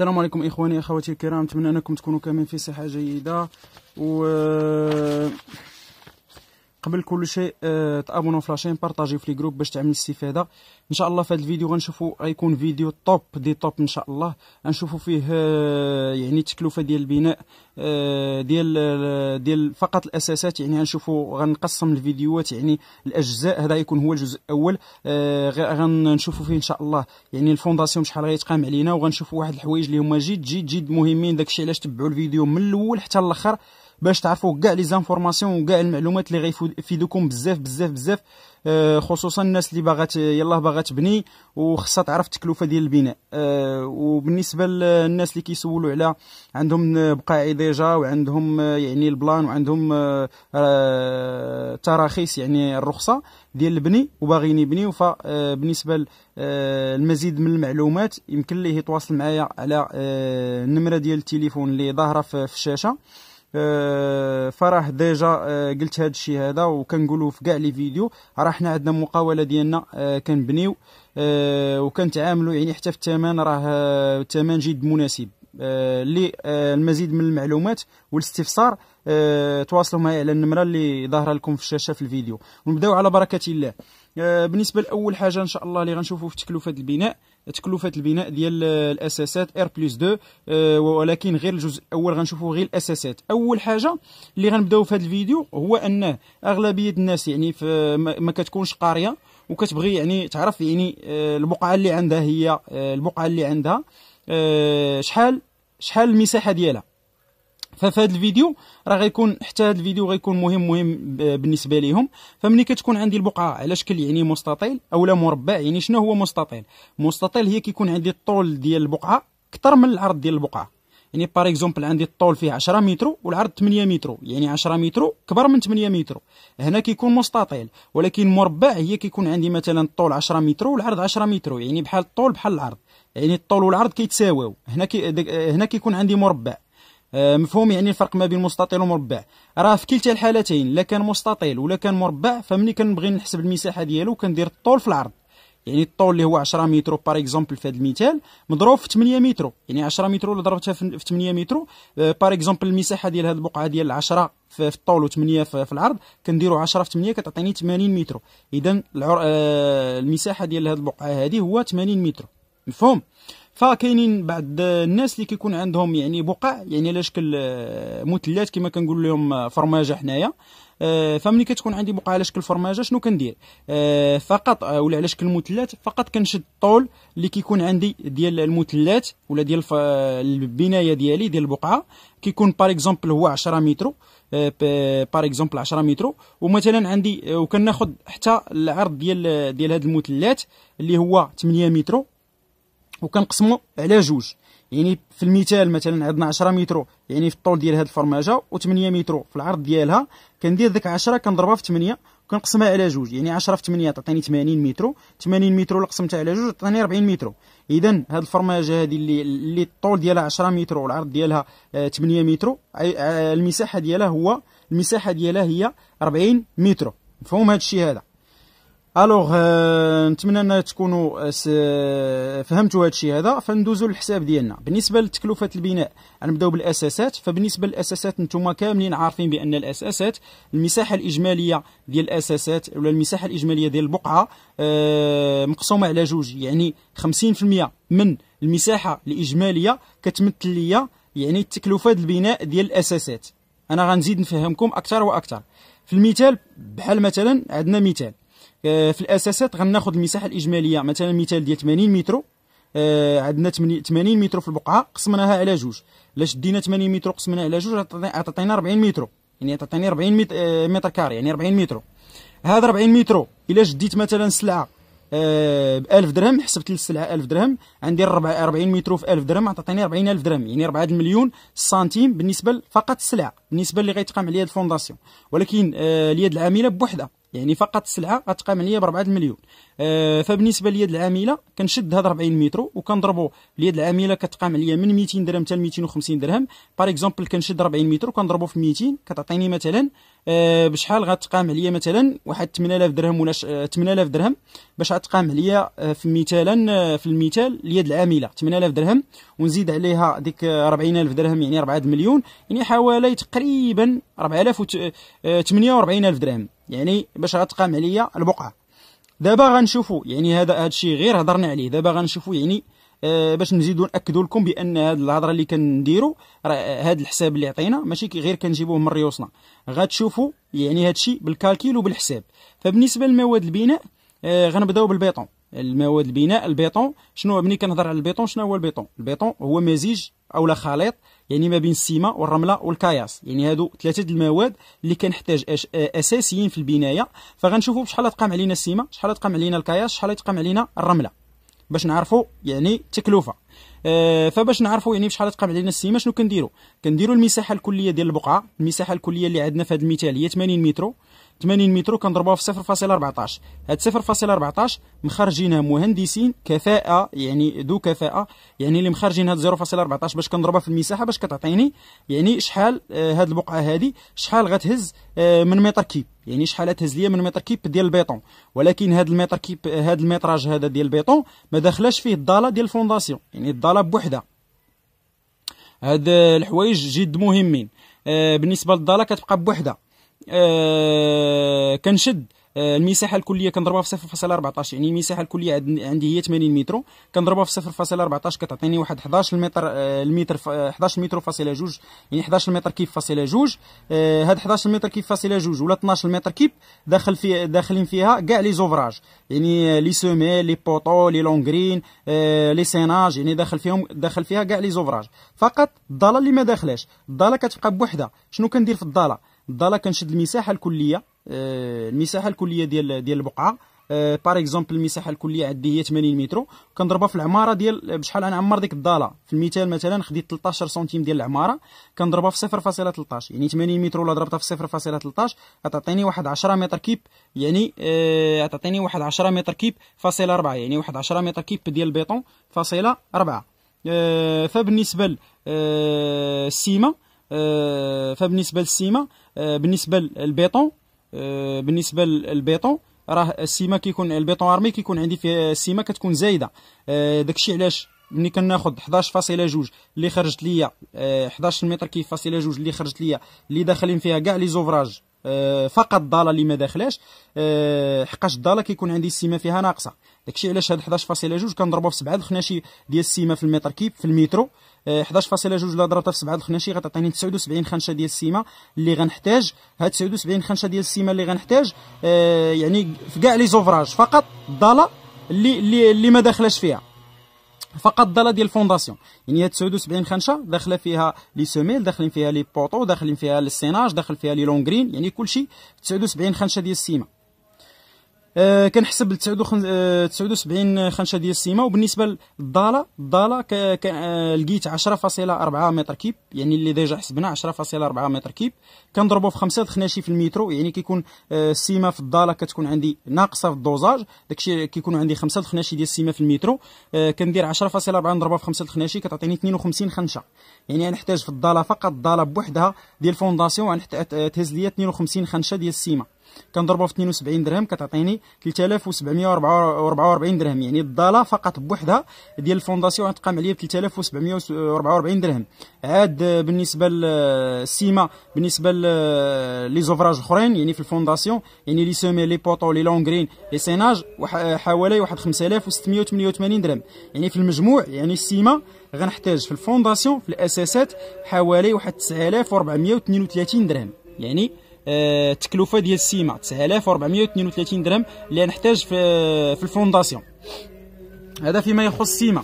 السلام عليكم اخواني اخواتي الكرام نتمنى انكم تكونوا كاملين في صحه جيده و قبل كل شيء تابونوا آه، تابونو في لاشين بارطاجيو في لي جروب باش تعمل الاستفاده ان شاء الله في هذا الفيديو غنشوفوا غيكون فيديو توب دي توب ان شاء الله غنشوفوا فيه آه، يعني التكلفه ديال البناء آه، ديال ديال فقط الاساسات يعني غنشوفوا غنقسم الفيديوهات يعني الاجزاء هذا يكون هو الجزء الاول غنشوفوا فيه ان شاء الله يعني الفونداسيون شحال غيتقام علينا وغنشوفوا واحد الحوايج اللي هما جد جد جد مهمين داكشي علاش تبعوا الفيديو من الاول حتى الاخر باش تعرفوا كاع لي زانفورماسيون وكاع المعلومات اللي غيفيدوكم بزاف بزاف بزاف آه، خصوصا الناس اللي باغا يلاه باغا تبني وخصها تعرف التكلفه ديال البناء آه، وبالنسبه للناس اللي كيسولوا على عندهم بقاعي ديجا وعندهم آه، يعني البلان وعندهم تراخيص يعني الرخصه ديال البني وباغيين يبنيو فبالنسبه للمزيد من المعلومات يمكن ليه يتواصل معايا على النمره ديال التليفون اللي ظاهره في الشاشه فراه ديجا آه، قلت هذا الشيء هذا وكنقولوا في كاع لي فيديو راه حنا عندنا مقاوله ديالنا آه، كنبنيو آه، وكنتعاملوا يعني حتى في الثمن راه الثمن جد مناسب للمزيد من المعلومات والاستفسار تواصلوا معي على النمره اللي ظاهره لكم في الشاشه في الفيديو ونبداو على بركه الله بالنسبه لاول حاجه ان شاء الله اللي غنشوفوا في تكلفه البناء تكلفه البناء ديال الاساسات ار بلس 2 ولكن غير الجزء الاول غنشوفوا غير الاساسات اول حاجه اللي غنبداو في هذا الفيديو هو انه اغلبيه الناس يعني في ما كتكونش قاريه وكتبغي يعني تعرف يعني آه، البقعه اللي عندها هي آه، البقعه اللي عندها آه، شحال شحال المساحه ديالها ففي هذا الفيديو راه غيكون حتى هذا الفيديو غيكون مهم مهم بالنسبه ليهم فملي كتكون عندي البقعه على شكل يعني مستطيل اولا مربع يعني شنو هو مستطيل مستطيل هي كيكون عندي الطول ديال البقعه اكثر من العرض ديال البقعه يعني بار اكزومبل عندي الطول فيه 10 متر والعرض 8 متر يعني 10 متر كبر من 8 متر هنا كيكون مستطيل ولكن مربع هي كيكون عندي مثلا الطول 10 متر والعرض 10 متر يعني بحال الطول بحال العرض يعني الطول والعرض كيتساواو هنا كي هنا كيكون عندي مربع آه، مفهوم يعني الفرق ما بين مستطيل ومربع راه في كلتا الحالتين لا كان مستطيل ولا كان مربع فملي كنبغي نحسب المساحه ديالو كندير الطول في العرض يعني الطول اللي هو 10 متر بار اكزومبل في هذا المثال مضروب في 8 متر يعني 10 متر ولا ضربتها في 8 متر بار آه، اكزومبل المساحه ديال هذه البقعه ديال 10 في الطول و8 في العرض كنديروا 10 في 8 كتعطيني 80 متر اذا آه، المساحه ديال هذه البقعه هذه هو 80 متر مفهوم فكاينين بعض الناس اللي كيكون عندهم يعني بقع يعني على شكل آه، مثلث كما كنقول لهم آه، فرماجه حنايا آه، فملي كتكون عندي بقعه على شكل فرماجه شنو كندير فقط ولا على شكل مثلث فقط كنشد الطول اللي كيكون عندي ديال المثلث ولا ديال البنايه ديالي ديال البقعه كيكون باغ اكزومبل هو 10 متر باغ اكزومبل 10 متر ومثلا عندي وكناخذ حتى العرض ديال ديال هذا المثلث اللي هو 8 متر وكنقسمو على جوج يعني في المثال مثلا عندنا 10 مترو يعني في الطول ديال هاد الفرماجه و8 مترو في العرض ديالها كندير ديك 10 كنضربها في 8 كنقسمها على جوج يعني 10 في 8 تعطيني 80 مترو 80 مترو اللي قسمتها على جوج تعطيني 40 مترو اذا هاد الفرماجه هادي اللي اللي الطول ديالها 10 مترو والعرض ديالها 8 آه، مترو آه، آه، المساحه ديالها هو المساحه ديالها هي 40 مترو مفهوم هاد الشيء هذا الوغ euh, نتمنى ان تكونوا آه، آه، فهمتوا هذا الشيء هذا فندوزوا للحساب ديالنا بالنسبه لتكلفه البناء غنبداو بالاساسات فبالنسبه للاساسات نتوما كاملين عارفين بان الاساسات المساحه الاجماليه ديال الاساسات ولا المساحه الاجماليه ديال البقعه آه، مقسومه على جوج يعني 50% من المساحه الاجماليه كتمثل ليا يعني التكلفه البناء ديال الاساسات انا غنزيد نفهمكم اكثر واكثر في المثال بحال مثلا عندنا مثال آه، في الاساسات غناخذ المساحه الاجماليه مثلا مثال ديال 80 متر آه، عندنا 80 متر في البقعه قسمناها على جوج الا شدينا 80 متر قسمناها على جوج عطاتينا 40 متر يعني عطاتيني 40 آه، متر كار يعني 40 متر هذا 40 متر الا شديت مثلا سلعه ب 1000 درهم حسبت السلعه 1000 درهم عندي 40 متر في 1000 درهم عطاتني 40000 درهم يعني 4 المليون سنتيم بالنسبه فقط السلعه بالنسبه اللي غيتقام عليها الفونداسيون ولكن اليد العامله بوحدها يعني فقط السلعه غتقام عليا ب 4 مليون آه فبالنسبه ليد العامله كنشد هاد 40 مترو وكنضربو اليد العامله كتقام عليا من 200 درهم حتى 250 درهم باغ اكزومبل كنشد 40 مترو كنضربو في 200 كتعطيني مثلا آه بشحال غتقام عليا مثلا واحد 8000 درهم ولا 8000 آه، درهم باش غتقام عليا آه، في مثلا آه، في المثال اليد العامله 8000 درهم ونزيد عليها ديك 40000 درهم يعني 4 مليون يعني حوالي تقريبا 4000 48000 درهم يعني باش غتقام عليا البقعه دابا غنشوفوا يعني هذا هذا الشيء غير هضرنا عليه دابا غنشوفوا يعني آه باش نزيدو ناكدو لكم بان هاد الهضره اللي كنديرو هاد الحساب اللي عطينا ماشي غير كنجيبوه من ريوسنا غتشوفوا يعني هذا الشيء بالكالكيل وبالحساب فبالنسبه لمواد البناء آه غنبداو بالبيطون المواد البناء البيطون شنو ملي كنهضر على البيطون شنو هو البيطون البيطون هو مزيج او لا خليط يعني ما بين السيما والرمله والكياس يعني هادو ثلاثه المواد اللي كنحتاج آه، اساسيين في البنايه فغنشوفوا شحال تقام علينا السيما شحال تقام علينا الكياس شحال تقام علينا الرمله باش نعرفوا يعني التكلفه آه فباش نعرفوا يعني بشحال تقام علينا السيما شنو كنديروا كنديروا المساحه الكليه ديال البقعه المساحه الكليه اللي عندنا في هذا المثال هي 80 متر 80 متر كنضربوها في 0.14 هاد 0.14 مخرجينها مهندسين كفاءه يعني ذو كفاءه يعني اللي مخرجين هاد 0.14 باش كنضربها في المساحه باش كتعطيني يعني شحال آه هاد البقعه هادي شحال غتهز آه من متر كيب يعني شحال تهز ليا من متر كيب ديال البيطون ولكن هاد المتر كيب آه، هاد الميتراج هذا ديال البيطون ما داخلاش فيه الضاله ديال الفونداسيون يعني الضاله بوحدها هاد الحوايج جد مهمين آه بالنسبه للضاله كتبقى بوحدها آه، كنشد آه، المساحه الكليه كنضربها في 0.14 يعني المساحه الكليه عندي هي 80 متر كنضربها في 0.14 كتعطيني واحد 11 متر المتر 11 آه، متر فاصله جوج يعني 11 متر كيب فاصله جوج هاد 11 متر كيب فاصله جوج ولا 12 متر كيب داخل في داخلين فيها كاع لي زوفراج يعني لي سومي لي بوطو لي لونغرين لي سيناج يعني داخل فيهم داخل فيها كاع لي زوفراج فقط الضاله اللي ما داخلاش الضاله كتبقى بوحدها شنو كندير في الضاله الضاله كنشد المساحه الكليه آه، المساحه الكليه ديال ديال البقعه بار آه، اكزومبل المساحه الكليه عندي هي 80 متر كنضربها في العماره ديال بشحال انا عمر ديك الضاله في المثال مثلا خديت 13 سنتيم ديال العماره كنضربها في 0.13 يعني 80 متر ولا ضربتها في 0.13 غتعطيني واحد 10 متر كيب يعني غتعطيني آه، واحد 10 متر كيب فاصله 4 يعني واحد 10 متر كيب ديال البيطون فاصله 4 فبالنسبه للسيمه فبالنسبه للسيمه آه، بالنسبه للبيطون آه، بالنسبه للبيطون راه السيما كيكون البيطون ارمي كيكون عندي فيه السيما كتكون زايده آه، داكشي علاش ملي كناخذ 11.2 اللي خرجت ليا 11 متر كيف فاصله جوج اللي خرجت ليا اللي داخلين فيها كاع لي زوفراج أه، فقط الضاله اللي ما داخلاش أه، حقاش الضاله كيكون عندي السيمه فيها ناقصه داكشي علاش هاد 11.2 كنضربو في 7 الخناشي ديال السيمه في المتر كيب في المترو 11.2 أه، لا ضربتها في 7 الخناشي غتعطيني 79 خنشه ديال السيمه اللي غنحتاج هاد 79 خنشه ديال السيمه اللي غنحتاج يعني في كاع لي زوفراج فقط الضاله اللي اللي اللي ما داخلاش فيها فقط الضاله ديال الفونداسيون يعني هاد 79 خنشه داخله فيها لي سوميل داخلين فيها لي بوطو داخلين فيها السيناج داخل فيها لي لونغرين يعني كلشي 79 خنشه ديال السيمه آه، كنحسب ل 79 آه، خنشه ديال السيما وبالنسبه للضاله الضاله آه، لقيت 10.4 متر كيب يعني اللي ديجا حسبنا 10.4 متر كيب كنضربو في 5 دخناشي في المترو يعني كيكون السيما في الضاله كتكون عندي ناقصه في الدوزاج داكشي كيكون عندي 5 دخناشي ديال السيما في المترو كندير 10.4 نضربها في 5 دخناشي كتعطيني 52 خنشه يعني غنحتاج في الضاله فقط الضاله بوحدها ديال الفونداسيون غنحتاج تهز ليا 52 خنشه ديال السيما كنضربها في 72 درهم كتعطيني 3744 درهم يعني الضاله فقط بوحدها ديال الفونداسيون غتقام عليا ب 3744 درهم عاد بالنسبه للسيما بالنسبه لي زوفراج اخرين يعني في الفونداسيون يعني لي سومي لي بوطو لي لونغرين لي سيناج حوالي واحد 5688 درهم يعني في المجموع يعني السيما غنحتاج في الفونداسيون في الاساسات حوالي واحد 9432 درهم يعني التكلفه آه، ديال السيمه 9432 درهم اللي نحتاج في في الفونداسيون هذا فيما يخص السيمه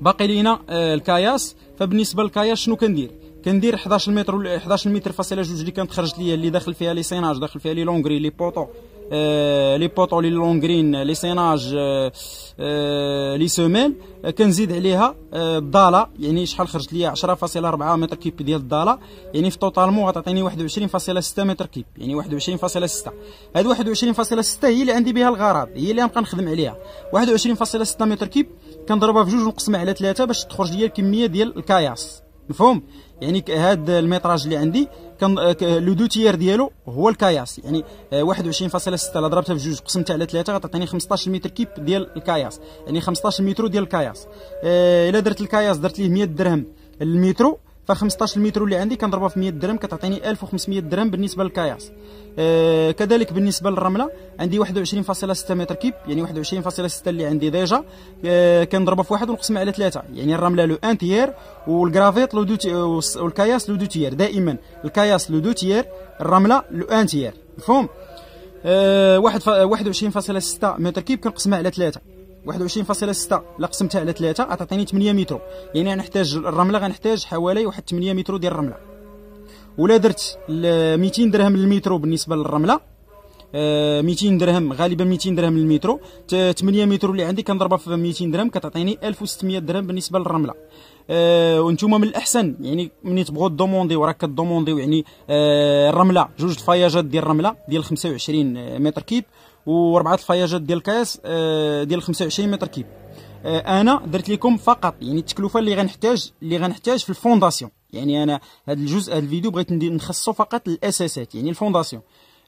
باقي لينا آه، الكياس فبالنسبه للكياس شنو كندير كندير 11 متر 11 متر فاصله جوج اللي كانت خرجت ليا اللي داخل فيها لي سيناج داخل فيها لي لونغري لي بوطو آه، لي بوطو لي لونغرين لي سيناج آه، آه، لي سوميل كنزيد عليها الضاله يعني شحال خرجت لي 10.4 متر كيب ديال الضاله يعني في توتالمون غتعطيني 21.6 متر كيب يعني 21.6 هاد 21.6 هي اللي عندي بها الغرض هي اللي غنبقى نخدم عليها 21.6 متر كيب كنضربها في جوج ونقسمها على ثلاثه باش تخرج لي الكميه ديال الكياس مفهوم يعني هذا الميتراج اللي عندي كان لو دو تيير ديالو هو الكاياس يعني 21.6 الا ضربتها في جوج قسمتها على 3 غتعطيني 15 متر كيب ديال الكاياس يعني 15 مترو ديال الكاياس آه، الا درت الكاياس درت ليه 100 درهم المترو ف 15 متر اللي عندي كنضربها في 100 درهم كتعطيني 1500 درهم بالنسبه للكياس آه، كذلك بالنسبه للرمله عندي 21.6 متر كيب يعني 21.6 اللي عندي ديجا آه، كنضربها في واحد ونقسمها على ثلاثه يعني الرمله لو ان تيير والكرافيت لو دو والكياس لو دو تيير دائما الكياس لو دو تيير الرمله لو ان تيير مفهوم 21.6 آه، متر كيب كنقسمها على ثلاثه 21.6 إلا قسمتها على 3 غتعطيني 8 متر يعني غنحتاج الرمله غنحتاج حوالي واحد 8 متر ديال الرمله ولا درت 200 درهم للمترو بالنسبه للرمله 200 آه، درهم غالبا 200 درهم للمترو 8 متر اللي عندي كنضربها في 200 درهم كتعطيني 1600 درهم بالنسبه للرمله أه وانتم من الاحسن يعني ملي تبغوا دوموندي وراك كدومونديو يعني أه الرمله جوج الفياجات ديال الرمله ديال 25 متر كيب واربعه الفياجات ديال الكاس آه، ديال 25 متر كيب آه، انا درت لكم فقط يعني التكلفه اللي غنحتاج اللي غنحتاج في الفونداسيون يعني انا هذا الجزء هذا الفيديو بغيت نخصصه فقط للاساسات يعني الفونداسيون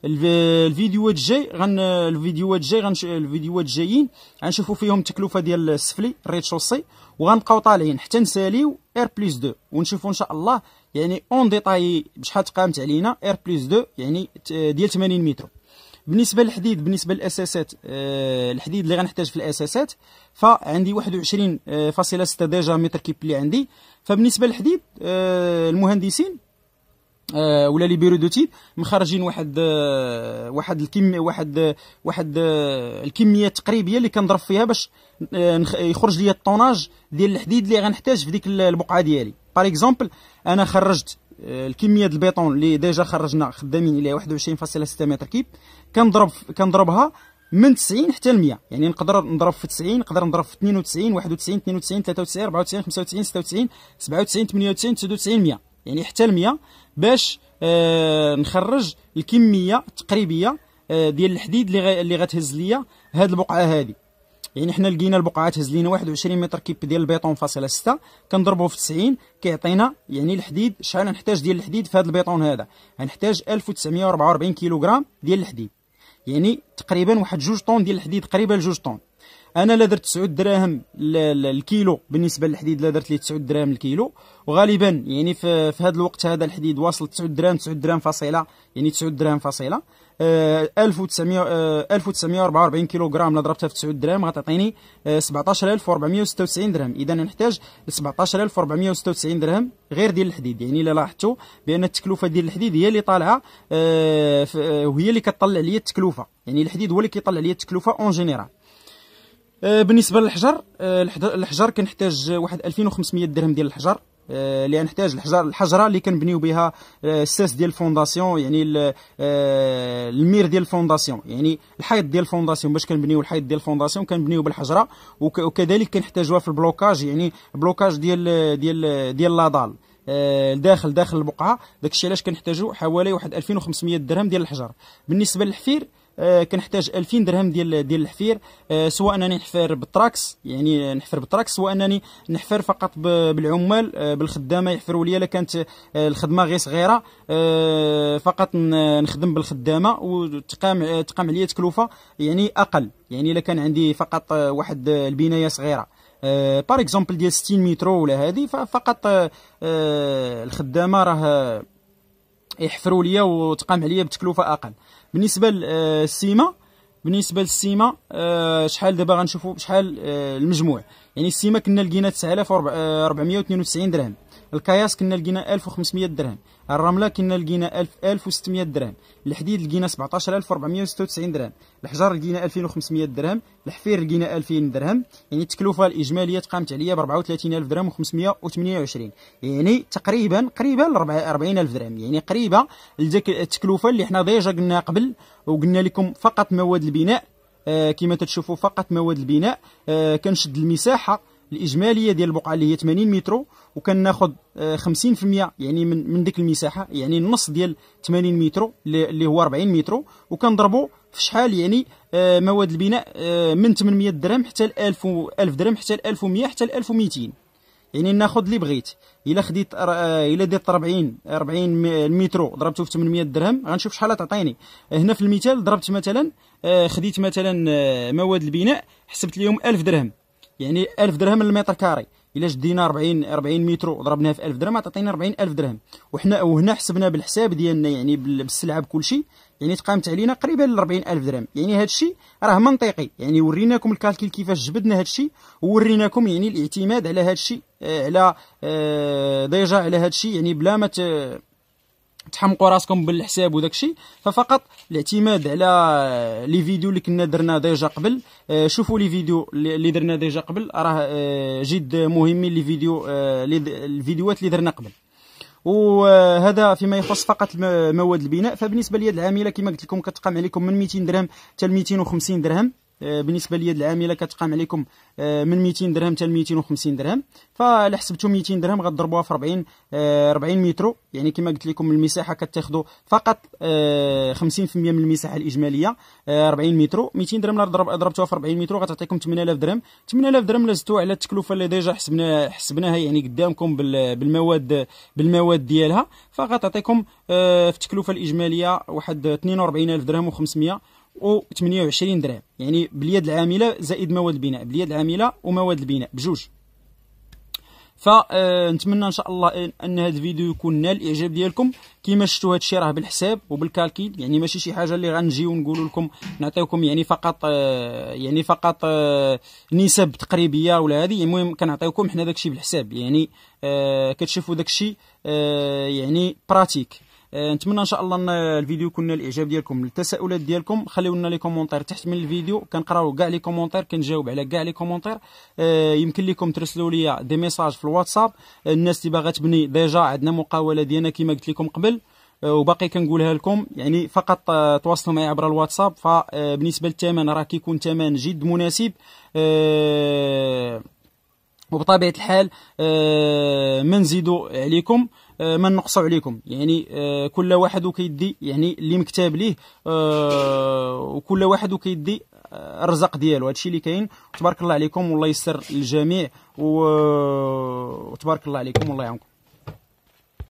الفيديوهات الجاي غن الفيديوهات الجاي غن الفيديوهات الجايين غنشوفوا فيهم التكلفه ديال السفلي الريت شوسي وغنبقاو طالعين حتى نساليو اير بلس 2 ونشوفوا ان شاء الله يعني اون ديتاي بشحال تقامت علينا اير بلس 2 يعني ديال 80 متر بالنسبه للحديد بالنسبه للاساسات آه، الحديد اللي غنحتاج في الاساسات فعندي 21.6 آه، ديجا متر كيب اللي عندي فبالنسبه للحديد آه، المهندسين ولا لي بيرودوتيب مخرجين واحد واحد الكميه واحد واحد الكميه التقريبيه اللي كنضرب فيها باش يخرج لي الطوناج ديال الحديد اللي غنحتاج في ديك البقعه ديالي باغ اكزومبل انا خرجت الكميه البيطون اللي ديجا خرجنا خدامين اليها 21.6 متر كيب كنضرب كنضربها من 90 حتى ل 100 يعني نقدر نضرب في 90 نقدر نضرب في 92 91 92 93 94 95 96 97 98 99 100 يعني حتى ل 100 باش آه، نخرج الكميه التقريبيه آه، ديال الحديد اللي غتهز ليا هاد البقعه هذه يعني حنا لقينا البقعات هز لينا 21 متر كيب ديال البيطون فاصله 6 كنضربوه في 90 كيعطينا يعني الحديد شحال نحتاج ديال الحديد في هذا البيطون هذا غنحتاج 1944 كيلوغرام ديال الحديد يعني تقريبا واحد جوج طون ديال الحديد قريبه لجوج طون انا لا درت 9 دراهم الكيلو بالنسبه للحديد لا درت ليه 9 دراهم الكيلو وغالبا يعني في, في هذا الوقت هذا الحديد واصل 9 دراهم 9 دراهم فاصله يعني 9 دراهم فاصله 1900 1944 كيلو جرام الا ضربتها في 9 دراهم غتعطيني 17496 درهم اذا نحتاج 17496 درهم غير ديال الحديد يعني الا لاحظتوا بان التكلفه ديال الحديد هي اللي طالعه آه، آه، وهي اللي كطلع لي التكلفه يعني الحديد هو اللي كيطلع لي التكلفه اون آه، جينيرال بالنسبه للحجر الحجر كنحتاج واحد 2500 درهم ديال الحجر اللي آه، نحتاج الحجر الحجره اللي كنبنيو بها آه، الساس ديال الفونداسيون يعني آه، المير ديال الفونداسيون يعني الحيط ديال الفونداسيون باش كنبنيو الحيط ديال الفونداسيون كنبنيو بالحجره وكذلك كنحتاجوها في البلوكاج يعني بلوكاج ديال ديال ديال لادال داخل داخل البقعه داكشي علاش كنحتاجو حوالي واحد 2500 درهم ديال الحجر بالنسبه للحفير آه، كنحتاج 2000 درهم ديال ديال الحفير آه، سواء انني نحفر بالتراكس يعني نحفر بالتراكس سواء انني نحفر فقط بالعمال آه، بالخدامه يحفروا لي الا كانت الخدمه غير صغيره فقط نخدم بالخدامه وتقام تقام عليا تكلفه يعني اقل يعني الا كان عندي فقط واحد البنايه صغيره بار اكزومبل ديال 60 مترو ولا هذه فقط الخدامه راه يحفروا لي وتقام عليا بتكلفه اقل بالنسبه للسيمه آه، بالنسبه للسيمه آه، شحال دابا غنشوفوا شحال آه، المجموع يعني السيمه كنا لقينا 9492 درهم الكياس كنا لقينا 1500 درهم الرمله كنا لقينا 1000 1600 درهم الحديد لقينا 17496 درهم الحجر لقينا 2500 درهم الحفير لقينا 2000 درهم يعني التكلفه الاجماليه تقامت عليا ب 34000 درهم و528 يعني تقريبا قريبه ل 40000 درهم يعني قريبه لديك التكلفه اللي حنا ديجا قلنا قبل وقلنا لكم فقط مواد البناء آه، كما تتشوفوا فقط مواد البناء آه، كنشد المساحه الاجماليه ديال البقعه اللي هي 80 متر وكناخذ 50% آه، يعني من من ديك المساحه يعني النص ديال 80 متر اللي هو 40 متر وكنضربوا في شحال يعني آه، مواد البناء آه، من 800 درهم حتى 1000 1000 درهم حتى 1100 حتى 1200 يعني ناخذ اللي بغيت الا خديت الا درت 40 40 متر ضربته في 800 درهم غنشوف شحال تعطيني هنا في المثال ضربت مثلا خديت مثلا مواد البناء حسبت لهم 1000 درهم يعني 1000 درهم المتر كاري الا جدينا 40 40 متر وضربناها في 1000 درهم تعطينا 40000 درهم وحنا وهنا حسبنا بالحساب ديالنا يعني بالسلعه بكل شيء يعني تقامت علينا قريبا ل 40000 درهم يعني هذا الشيء راه منطقي يعني وريناكم الكالكيل كيفاش جبدنا هذا الشيء ووريناكم يعني الاعتماد على هذا الشيء آه، على آه، ديجا على هذا الشيء يعني بلا ما تحمقوا راسكم بالحساب وداك الشيء ففقط الاعتماد على لي فيديو اللي كنا درنا ديجا قبل آه، شوفوا لي فيديو اللي درنا ديجا قبل راه آه، جد مهمين لي فيديو آه، الفيديوهات اللي درنا قبل وهذا فيما يخص فقط مواد البناء فبالنسبه ليد العامله كما قلت لكم كتقام عليكم من 200 درهم حتى 250 درهم آه، بالنسبه لي العامله كتقام عليكم آه، من 200 درهم حتى 250 درهم فالا حسبتوا 200 درهم غضربوها في 40 40 متر يعني كما قلت لكم المساحه كتاخذوا فقط 50% آه، من المساحه الاجماليه 40 متر 200 درهم ضربتوها في 40 متر غتعطيكم 8000 درهم 8000 درهم لازتوا على التكلفه اللي ديجا حسبنا حسبناها يعني قدامكم بالمواد بالمواد ديالها فغتعطيكم في التكلفه الاجماليه واحد 42000 درهم و500 28 درهم يعني باليد العامله زائد مواد البناء باليد العامله ومواد البناء بجوج فنتمنى آه، ان شاء الله ان هذا الفيديو يكون نال الاعجاب ديالكم كما شفتوا هذا الشيء راه بالحساب وبالكالكيل يعني ماشي شي حاجه اللي غنجيو نقول لكم نعطيكم يعني فقط آه، يعني فقط آه، نسب تقريبيه ولا هذه يعني المهم كنعطيكم حنا داك الشيء بالحساب يعني كتشوفوا داك الشيء يعني براتيك آه، نتمنى ان شاء الله ان الفيديو يكون نال الاعجاب ديالكم التساؤلات ديالكم خليو لنا لي كومونتير تحت من الفيديو كنقراو كاع لي كومونتير كنجاوب على كاع لي كومونتير آه، يمكن لكم ترسلوا لي دي ميساج في الواتساب الناس اللي باغا تبني ديجا عندنا مقاوله ديالنا كما قلت لكم قبل آه، وباقي كنقولها لكم يعني فقط تواصلوا معي عبر الواتساب فبالنسبه للثمن راه كيكون ثمن جد مناسب وبطبيعه الحال آه، ما نزيدو عليكم آه، ما نقصوا عليكم يعني آه، كل واحد كيدي يعني اللي مكتاب ليه وكل واحد كيدي الرزق ديالو هادشي اللي كاين تبارك الله عليكم والله يسر الجميع وتبارك الله عليكم والله يعاونكم